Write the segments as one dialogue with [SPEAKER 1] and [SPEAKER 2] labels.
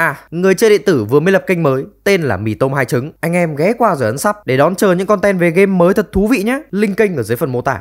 [SPEAKER 1] À, người chơi điện tử vừa mới lập kênh mới tên là Mì Tôm Hai Trứng. Anh em ghé qua rồi ấn sắp để đón chờ những content về game mới thật thú vị nhé. Link kênh ở dưới phần mô tả.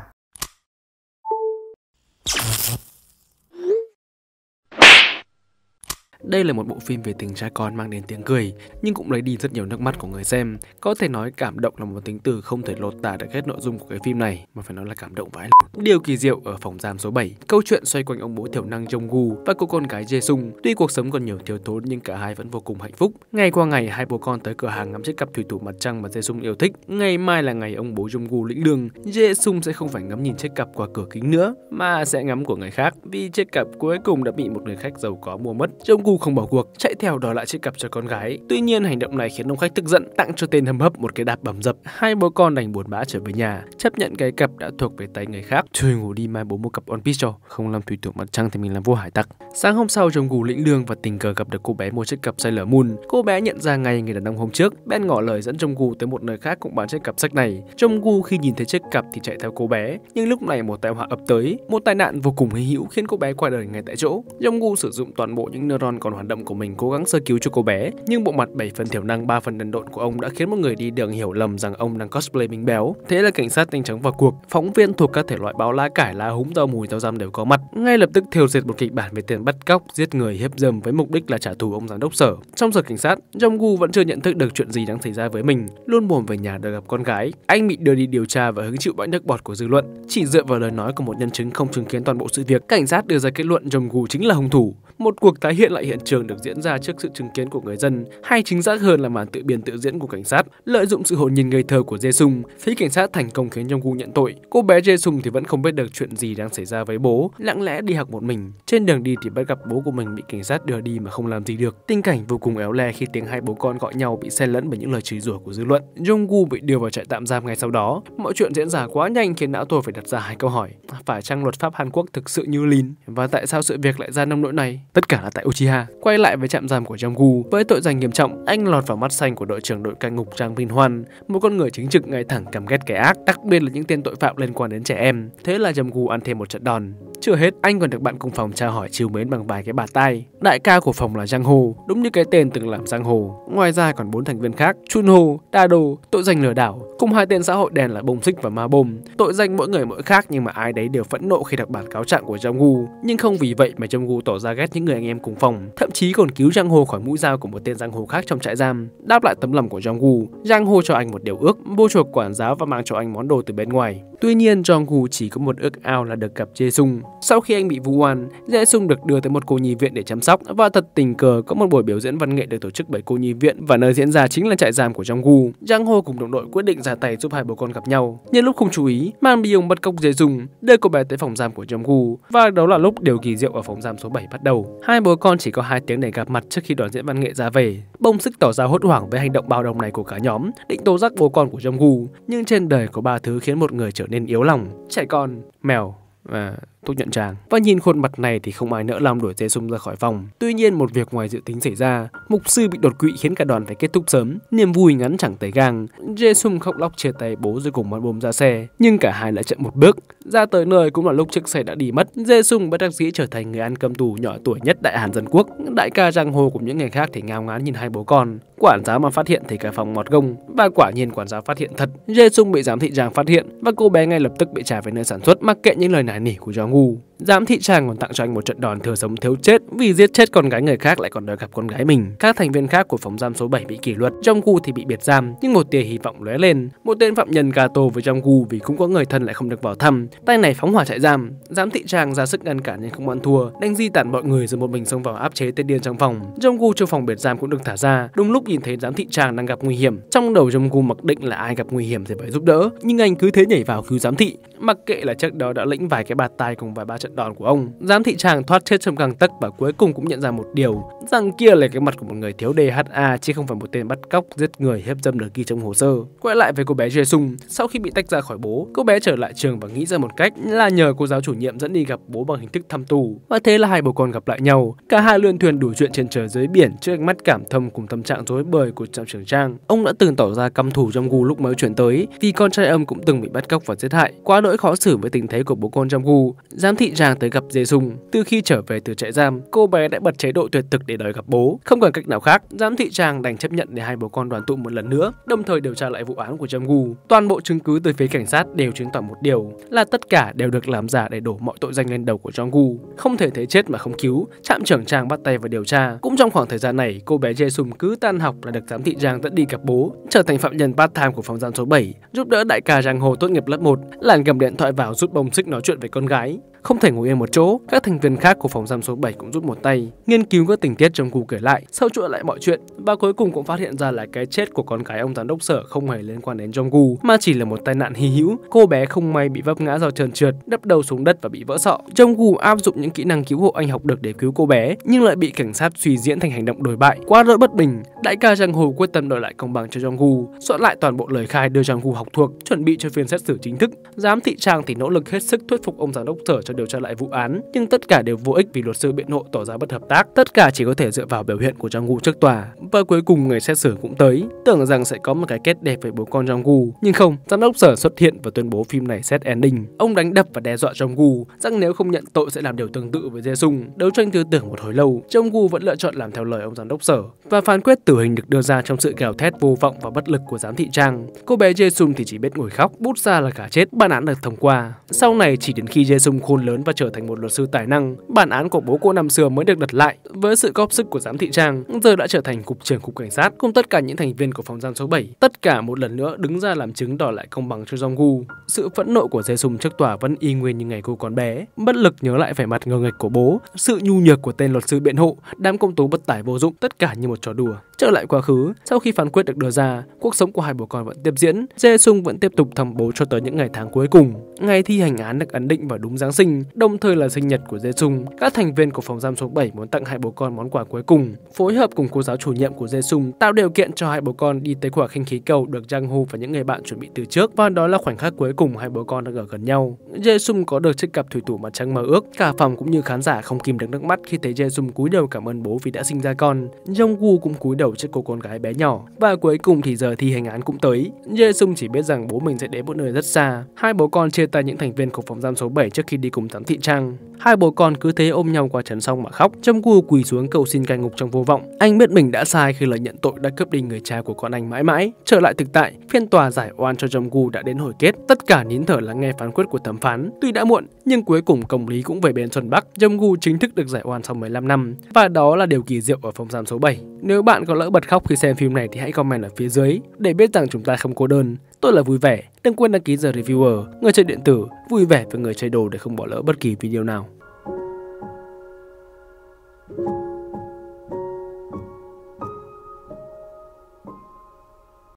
[SPEAKER 1] Đây là một bộ phim về tình cha con mang đến tiếng cười, nhưng cũng lấy đi rất nhiều nước mắt của người xem. Có thể nói cảm động là một tính từ không thể lột tả được hết nội dung của cái phim này, mà phải nói là cảm động vãi Điều kỳ diệu ở phòng giam số 7, câu chuyện xoay quanh ông bố thiểu năng Jong Gu và cô con gái Jae Sung. Tuy cuộc sống còn nhiều thiếu thốn nhưng cả hai vẫn vô cùng hạnh phúc. Ngày qua ngày hai bố con tới cửa hàng ngắm chiếc cặp thủy thủ mặt trăng mà Jae Sung yêu thích. Ngày mai là ngày ông bố Jong Gu lĩnh lương, Jae Sung sẽ không phải ngắm nhìn chiếc cặp qua cửa kính nữa mà sẽ ngắm của người khác vì chiếc cặp cuối cùng đã bị một người khách giàu có mua mất. Jong Gu không bỏ cuộc, chạy theo đòi lại chiếc cặp cho con gái. Tuy nhiên hành động này khiến ông khách tức giận, tặng cho tên hâm hấp một cái đạp bầm dập. Hai bố con đành buồn bã trở về nhà, chấp nhận cái cặp đã thuộc về tay người khác. Thôi ngủ đi mai bố mua cặp One Piece cho, không làm thủy tượng mặt trăng thì mình làm vua hải tặc. Sáng hôm sau chồng gù lĩnh lương và tình cờ gặp được cô bé mua chiếc cặp Sailor Moon. Cô bé nhận ra ngay người đàn ông hôm trước, bèn ngỏ lời dẫn chồng gù tới một nơi khác cũng bán chiếc cặp sách này. Chồng gù khi nhìn thấy chiếc cặp thì chạy theo cô bé, nhưng lúc này một tai họa ập tới, một tai nạn vô cùng hy hữu khiến cô bé qua đời ngay tại chỗ. Chồng gù sử dụng toàn bộ những neuron còn hoạt động của mình cố gắng sơ cứu cho cô bé, nhưng bộ mặt 7 phần thiểu năng 3 phần đần độn của ông đã khiến một người đi đường hiểu lầm rằng ông đang cosplay mình béo. Thế là cảnh sát nhanh chóng vào cuộc, phóng viên thuộc các thể loại báo lá cải, lá húng, rau mùi, rau răm đều có mặt. Ngay lập tức thiêu diệt một kịch bản về tiền bắt cóc, giết người, hiếp dâm với mục đích là trả thù ông giám đốc sở. Trong sở cảnh sát, Jong Gu vẫn chưa nhận thức được chuyện gì đang xảy ra với mình, luôn buồn về nhà để gặp con gái. Anh bị đưa đi điều tra và hứng chịu bãi nước bọt của dư luận. Chỉ dựa vào lời nói của một nhân chứng không chứng kiến toàn bộ sự việc, cảnh sát đưa ra kết luận Jong Gu chính là hung thủ. Một cuộc tái hiện lại hiện trường được diễn ra trước sự chứng kiến của người dân, hay chính xác hơn là màn tự biên tự diễn của cảnh sát, lợi dụng sự hồn nhìn ngây thơ của Jae-sung, phía cảnh sát thành công khiến Jong-gu nhận tội. Cô bé Jae-sung thì vẫn không biết được chuyện gì đang xảy ra với bố, lặng lẽ đi học một mình. Trên đường đi thì bắt gặp bố của mình bị cảnh sát đưa đi mà không làm gì được. Tình cảnh vô cùng éo le khi tiếng hai bố con gọi nhau bị xen lẫn bởi những lời chửi rủa của dư luận. Jong-gu bị đưa vào trại tạm giam ngay sau đó. Mọi chuyện diễn ra quá nhanh khiến não tôi phải đặt ra hai câu hỏi: phải chăng luật pháp Hàn Quốc thực sự như lìn và tại sao sự việc lại ra nông nỗi này? Tất cả là tại Uchiha. Quay lại với trạm giam của Jamgu, với tội danh nghiêm trọng, anh lọt vào mắt xanh của đội trưởng đội cai ngục Trang Bin Hoan, một con người chính trực ngay thẳng căm ghét kẻ ác, đặc biệt là những tên tội phạm liên quan đến trẻ em. Thế là Jamgu ăn thêm một trận đòn. Chưa hết, anh còn được bạn cùng phòng chào hỏi chiều mến bằng vài cái bà tay Đại ca của phòng là Giang Hồ, đúng như cái tên từng làm Giang Hồ. Ngoài ra còn bốn thành viên khác, Chun Hồ, Đa Đồ, tội danh lừa đảo, cùng hai tên xã hội đen là Bông Xích và Ma Bom. Tội danh mỗi người mỗi khác nhưng mà ai đấy đều phẫn nộ khi đọc bản cáo trạng của Jong Gu. Nhưng không vì vậy mà Jong Gu tỏ ra ghét những người anh em cùng phòng, thậm chí còn cứu Giang Hồ khỏi mũi dao của một tên Giang Hồ khác trong trại giam. Đáp lại tấm lòng của Jong Gu, Giang Hồ cho anh một điều ước, vô chuộc quản giáo và mang cho anh món đồ từ bên ngoài. Tuy nhiên, Jong Gu chỉ có một ước ao là được gặp Jae Sung. Sau khi anh bị vu oan, Jae Sung được đưa tới một cô nhi viện để chăm sóc và thật tình cờ có một buổi biểu diễn văn nghệ được tổ chức bởi cô nhi viện và nơi diễn ra chính là trại giam của Jong Gu. Jang Ho cùng đồng đội quyết định ra tay giúp hai bố con gặp nhau. Nhân lúc không chú ý, Man Bi Byung bất công Jae Sung đưa cô bé tới phòng giam của Jong Gu và đó là lúc điều kỳ diệu ở phòng giam số 7 bắt đầu. Hai bố con chỉ có hai tiếng để gặp mặt trước khi đoàn diễn văn nghệ ra về. Bông sức tỏ ra hốt hoảng với hành động bạo động này của cả nhóm, định tố giác bố con của Jong Gu, nhưng trên đời có ba thứ khiến một người trở nên yếu lòng: trẻ con, mèo và tốt nhận chàng. Và nhìn khuôn mặt này thì không ai nỡ làm đuổi Jae Sung ra khỏi vòng. Tuy nhiên một việc ngoài dự tính xảy ra, mục sư bị đột quỵ khiến cả đoàn phải kết thúc sớm. Niềm vui ngắn chẳng tới gang. Jae Sung khóc lóc chia tay bố rồi cùng bọn bom ra xe, nhưng cả hai lại chậm một bước. Ra tới nơi cũng là lúc chiếc xe đã đi mất. Jae Sung bất đắc dĩ trở thành người ăn cơm tù nhỏ tuổi nhất đại Hàn dân quốc. Đại ca Giang Hồ cùng những người khác thì ngao ngán nhìn hai bố con. Quản giáo mà phát hiện thì cả phòng mọt gông và quả nhiên quản giáo phát hiện thật. Jae Sung bị giám thị Giang phát hiện và cô bé ngay lập tức bị trả về nơi sản xuất mặc kệ những lời nài nỉ của Jong Yahoo! Giám thị trang còn tặng cho anh một trận đòn thừa sống thiếu chết vì giết chết con gái người khác lại còn đòi gặp con gái mình. Các thành viên khác của phòng giam số 7 bị kỷ luật, trong Gu thì bị biệt giam, nhưng một tia hy vọng lóe lên. Một tên phạm nhân gà tô với trong Gu vì cũng có người thân lại không được vào thăm, tay này phóng hỏa trại giam. Giám thị trang ra sức ngăn cản nhưng không ăn thua, đánh di tản mọi người rồi một mình xông vào áp chế tên điên trong phòng. Trong Gu trong phòng biệt giam cũng được thả ra, đúng lúc nhìn thấy giám thị trang đang gặp nguy hiểm. Trong đầu trong Gu mặc định là ai gặp nguy hiểm thì phải giúp đỡ, nhưng anh cứ thế nhảy vào cứu giám thị, mặc kệ là trước đó đã lĩnh vài cái bạt tay cùng vài ba trận đòn của ông, giám thị chàng thoát chết trong găng tấc và cuối cùng cũng nhận ra một điều, rằng kia là cái mặt của một người thiếu DHA chứ không phải một tên bắt cóc, giết người, hiếp dâm được ghi trong hồ sơ. Quay lại với cô bé Jae-sung, sau khi bị tách ra khỏi bố, cô bé trở lại trường và nghĩ ra một cách là nhờ cô giáo chủ nhiệm dẫn đi gặp bố bằng hình thức thăm tù. Và thế là hai bố con gặp lại nhau, cả hai lươn thuyền đủ chuyện trên trời dưới biển trước ánh mắt cảm thông cùng tâm trạng rối bời của trạm trưởng Trang. Ông đã từng tỏ ra căm thù trong gu lúc mới chuyển tới vì con trai ông cũng từng bị bắt cóc và giết hại. Quá nỗi khó xử với tình thế của bố con trong gu, giám thị dàng tới gặp Dê Dung. Từ khi trở về từ trại giam, cô bé đã bật chế độ tuyệt thực để đòi gặp bố. Không còn cách nào khác, giám thị trang đành chấp nhận để hai bố con đoàn tụ một lần nữa, đồng thời điều tra lại vụ án của Trâm Gu. Toàn bộ chứng cứ từ phía cảnh sát đều chứng tỏ một điều là tất cả đều được làm giả để đổ mọi tội danh lên đầu của Trâm Gu. Không thể thấy chết mà không cứu, trạm trưởng trang bắt tay vào điều tra. Cũng trong khoảng thời gian này, cô bé Jae Sung cứ tan học là được giám thị trang dẫn đi gặp bố, trở thành phạm nhân part time của phòng giam số 7, giúp đỡ đại ca Giang Hồ tốt nghiệp lớp 1, làn cầm điện thoại vào rút bông xích nói chuyện với con gái. Không thể ngồi yên một chỗ, các thành viên khác của phòng giam số 7 cũng rút một tay, nghiên cứu các tình tiết trong cuộc kể lại, sau chuỗi lại mọi chuyện và cuối cùng cũng phát hiện ra là cái chết của con gái ông giám đốc sở không hề liên quan đến Jong-gu mà chỉ là một tai nạn hy hữu. Cô bé không may bị vấp ngã do trơn trượt, đập đầu xuống đất và bị vỡ sọ. Jong-gu áp dụng những kỹ năng cứu hộ anh học được để cứu cô bé, nhưng lại bị cảnh sát suy diễn thành hành động đổi bại. Qua nỗi bất bình, đại ca Jang hồ quyết tâm đòi lại công bằng cho Jong-gu, soạn lại toàn bộ lời khai đưa Jong-gu học thuộc, chuẩn bị cho phiên xét xử chính thức. Giám thị Trang thì nỗ lực hết sức thuyết phục ông giám đốc sở cho điều tra lại vụ án, nhưng tất cả đều vô ích vì luật sư biện hộ tỏ ra bất hợp tác. Tất cả chỉ có thể dựa vào biểu hiện của Jang Gu trước tòa. Và cuối cùng ngày xét xử cũng tới, tưởng rằng sẽ có một cái kết đẹp với bố con Jang Gu nhưng không, giám đốc sở xuất hiện và tuyên bố phim này set ending. Ông đánh đập và đe dọa Jang Gu rằng nếu không nhận tội sẽ làm điều tương tự với Jae Sung. Đấu tranh tư tưởng một hồi lâu, Jang Gu vẫn lựa chọn làm theo lời ông giám đốc sở và phán quyết tử hình được đưa ra trong sự gào thét vô vọng và bất lực của giám thị Trang. Cô bé Jae Sung thì chỉ biết ngồi khóc, bút ra là cả chết. Bản án được thông qua. Sau này chỉ đến khi Jae Sung khôn lớn và trở thành một luật sư tài năng. Bản án của bố cô năm xưa mới được đặt lại với sự góp sức của giám thị Trang, giờ đã trở thành cục trưởng cục cảnh sát cùng tất cả những thành viên của phòng giam số 7. Tất cả một lần nữa đứng ra làm chứng đòi lại công bằng cho Jong-gu. Sự phẫn nộ của Jae-sung trước tòa vẫn y nguyên như ngày cô còn bé, bất lực nhớ lại vẻ mặt ngơ nghịch của bố, sự nhu nhược của tên luật sư biện hộ, đám công tố bất tài vô dụng, tất cả như một trò đùa. Trở lại quá khứ, sau khi phán quyết được đưa ra, cuộc sống của hai bố con vẫn tiếp diễn, Jae-sung vẫn tiếp tục thăm bố cho tới những ngày tháng cuối cùng. Ngày thi hành án được ấn định vào đúng Giáng sinh, sinh, đồng thời là sinh nhật của Dê Sung, các thành viên của phòng giam số 7 muốn tặng hai bố con món quà cuối cùng, phối hợp cùng cô giáo chủ nhiệm của Dê Sung tạo điều kiện cho hai bố con đi tới quả khinh khí cầu được Jang Hu và những người bạn chuẩn bị từ trước và đó là khoảnh khắc cuối cùng hai bố con đang ở gần nhau. Jae Sung có được chiếc cặp thủy thủ mà Trăng mơ ước, cả phòng cũng như khán giả không kìm được nước mắt khi thấy Jae Sung cúi đầu cảm ơn bố vì đã sinh ra con. Jong Woo cũng cúi đầu trước cô con gái bé nhỏ và cuối cùng thì giờ thi hành án cũng tới. Jae Sung chỉ biết rằng bố mình sẽ đến một nơi rất xa. Hai bố con chia tay những thành viên của phòng giam số 7 trước khi đi cùng tắm thị trang. Hai bố con cứ thế ôm nhau qua chấn xong mà khóc. Trâm cu quỳ xuống cầu xin cai ngục trong vô vọng. Anh biết mình đã sai khi lời nhận tội đã cướp đi người cha của con anh mãi mãi. Trở lại thực tại, phiên tòa giải oan cho Trâm cu đã đến hồi kết. Tất cả nín thở lắng nghe phán quyết của thẩm phán. Tuy đã muộn, nhưng cuối cùng công lý cũng về bên Xuân Bắc. Trâm cu chính thức được giải oan sau 15 năm. Và đó là điều kỳ diệu ở phòng giam số 7. Nếu bạn có lỡ bật khóc khi xem phim này thì hãy comment ở phía dưới để biết rằng chúng ta không cô đơn. Tôi là Vui Vẻ, đừng quên đăng ký giờ reviewer, người chơi điện tử, vui vẻ với người chơi đồ để không bỏ lỡ bất kỳ video nào.